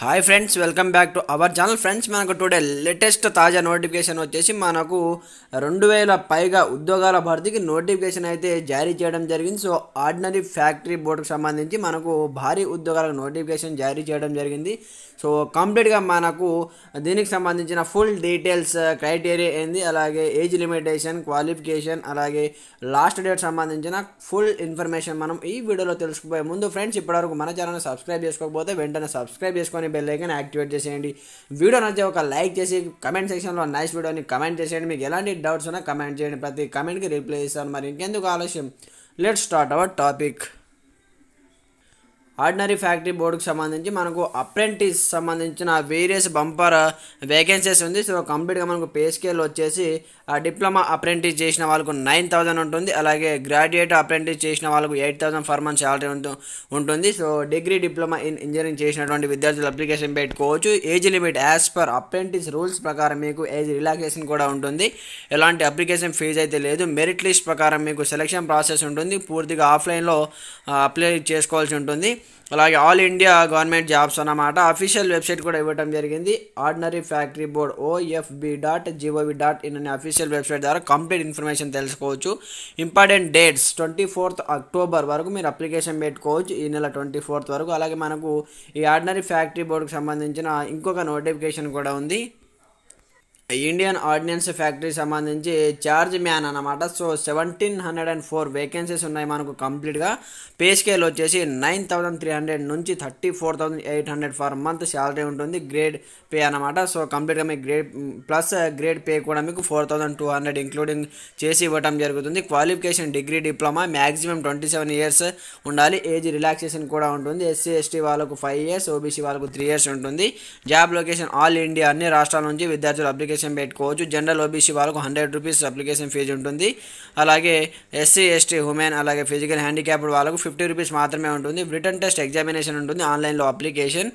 hi friends welcome back to our channel friends మనకు today latest తాజా notification వచ్చేసి మనకు రెండు వేల పైగా ఉద్యోగాల భర్తీకి నోటిఫికేషన్ అయితే జారీ చేయడం జరిగింది సో ఆర్డినరీ ఫ్యాక్టరీ బోర్డుకు సంబంధించి మనకు భారీ ఉద్యోగాలకు నోటిఫికేషన్ జారీ చేయడం జరిగింది సో కంప్లీట్గా మనకు దీనికి సంబంధించిన ఫుల్ డీటెయిల్స్ క్రైటీరియా ఏంది అలాగే ఏజ్ లిమిటేషన్ క్వాలిఫికేషన్ అలాగే లాస్ట్ డేట్ సంబంధించిన ఫుల్ ఇన్ఫర్మేషన్ మనం ఈ వీడియోలో తెలుసుకుపోయే ముందు ఫ్రెండ్స్ ఇప్పటివరకు మన ఛానల్ని సబ్స్క్రైబ్ చేసుకోకపోతే వెంటనే సబ్స్క్రైబ్ చేసుకొని చేసుకొని బెల్ ఐకన్ యాక్టివేట్ చేసేయండి వీడియో నచ్చే ఒక లైక్ చేసి కమెంట్ సెక్షన్లో నైస్ వీడియోని కమెంట్ చేసేయండి మీకు ఎలాంటి డౌట్స్ ఉన్నా కమెంట్ చేయండి ప్రతి కమెంట్కి రిప్లై ఇస్తాను మరి ఇంకెందుకు ఆలస్యం let start our topic ordinary factory బోర్డుకు సంబంధించి మనకు అప్రెంటిస్ సంబంధించిన వేరియస్ బంపర్ వేకెన్సీస్ ఉంది సో కంప్లీట్గా మనకు పే స్కేల్ వచ్చేసి డిప్లొమా అప్రెంటిస్ చేసిన వాళ్ళకు నైన్ థౌజండ్ ఉంటుంది అలాగే గ్రాడ్యుయేట్ అప్రెంటిస్ చేసిన వాళ్ళకు eight thousand for month salary ఉంటుంది so degree diploma in engineering చేసినటువంటి విద్యార్థులు అప్లికేషన్ పెట్టుకోవచ్చు age limit as per apprentice rules ప్రకారం మీకు ఏజ్ రిలాక్సేషన్ కూడా ఉంటుంది ఎలాంటి అప్లికేషన్ ఫీజ్ అయితే లేదు మెరిట్ లిస్ట్ ప్రకారం మీకు సెలక్షన్ ప్రాసెస్ ఉంటుంది పూర్తిగా ఆఫ్లైన్లో అప్లై చేసుకోవాల్సి ఉంటుంది అలాగే ఆల్ ఇండియా గవర్నమెంట్ జాబ్స్ అన్నమాట అఫీషియల్ వెబ్సైట్ కూడా ఇవ్వడం జరిగింది ordinary factory board OFB dot GOV dot in అనే అఫీషియల్ వెబ్సైట్ ద్వారా కంప్లీట్ ఇన్ఫర్మేషన్ తెలుసుకోవచ్చు important dates twenty fourth October వరకు మీరు అప్లికేషన్ పెట్టుకోవచ్చు ఈ నెల ట్వంటీ ఫోర్త్ వరకు అలాగే మనకు ఈ ఆర్డినరీ ఫ్యాక్టరీ బోర్డుకి సంబంధించిన ఇంకొక నోటిఫికేషన్ కూడా ఉంది ఇండియన్ ఆర్డినెన్స్ ఫ్యాక్టరీ సంబంధించి చార్జ్ మ్యాన్ అనమాట so seventeen hundred and four vacancies ఉన్నాయి మనకు కంప్లీట్గా పే స్కేల్ వచ్చేసి నైన్ థౌసండ్ త్రీ హండ్రెడ్ నుంచి thirty four thousand eight hundred for month salary ఉంటుంది గ్రేడ్ పే అనమాట సో కంప్లీట్గా మీకు గ్రేడ్ ప్లస్ గ్రేడ్ పే కూడా మీకు four thousand two hundred including చేసి ఇవ్వడం జరుగుతుంది qualification degree diploma maximum twenty seven years ఉండాలి ఏజ్ రిలాక్సేషన్ కూడా ఉంటుంది ఎస్సీ ఎస్టీ వాళ్ళకు ఫైవ్ ఇయర్స్ ఓబీసీ వాళ్ళకు త్రీ ఇయర్స్ ఉంటుంది జాబ్ లొకేషన్ ఆల్ ఇండియా అన్ని రాష్ట్రాల నుంచి విద్యార్థులు అప్లికేషన్ అప్లికేషన్ పెట్టుకోవచ్చు జనరల్ ఓబీసీ వాళ్ళకు హండ్రెడ్ రూపీస్ అప్లికేషన్ ఫీజు ఉంటుంది అలాగే ఎస్సీ ఎస్టీ ఉమెన్ అలాగే ఫిజికల్ హ్యాండిక్యాప్డ్ వాళ్ళకు ఫిఫ్టీ రూపీస్ మాత్రమే ఉంటుంది రిటర్న్ టెస్ట్ ఎగ్జామినేషన్ ఉంటుంది ఆన్లైన్లో అప్లికేషన్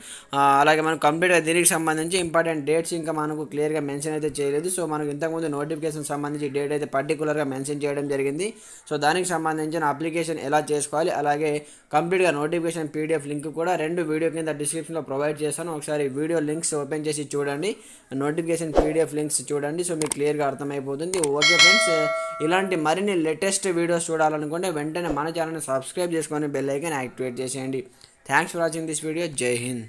అలాగే మనం కంప్యూటర్ దీనికి సంబంధించి ఇంపార్టెంట్ డేట్స్ ఇంకా మనకు క్లియర్గా మెన్షన్ అయితే చేయలేదు సో మనకు ఇంతకుముందు నోటిఫికేషన్ సంబంధించి డేట్ అయితే పర్టికులర్గా మెన్షన్ చేయడం జరిగింది సో దానికి సంబంధించిన అప్లికేషన్ ఎలా చేసుకోవాలి అలాగే కంప్లీట్గా నోటిఫికేషన్ పీడిఎఫ్ లింక్ కూడా రెండు వీడియో కింద డిస్క్రిప్షన్లో ప్రొవైడ్ చేస్తాను ఒకసారి వీడియో లింక్స్ ఓపెన్ చేసి చూడండి నోటిఫికేషన్ పీడిఎఫ్ ఫ్రెండ్స్ చూడండి సో మీకు క్లియర్గా అర్థమైపోతుంది ఓకే ఫ్రెండ్స్ ఇలాంటి మరిన్ని లేటెస్ట్ వీడియోస్ చూడాలనుకుంటే వెంటనే మన ఛానల్ని సబ్స్క్రైబ్ చేసుకొని బెల్ ఐకన్ యాక్టివేట్ చేసేయండి thanks for watching this video Jai Hind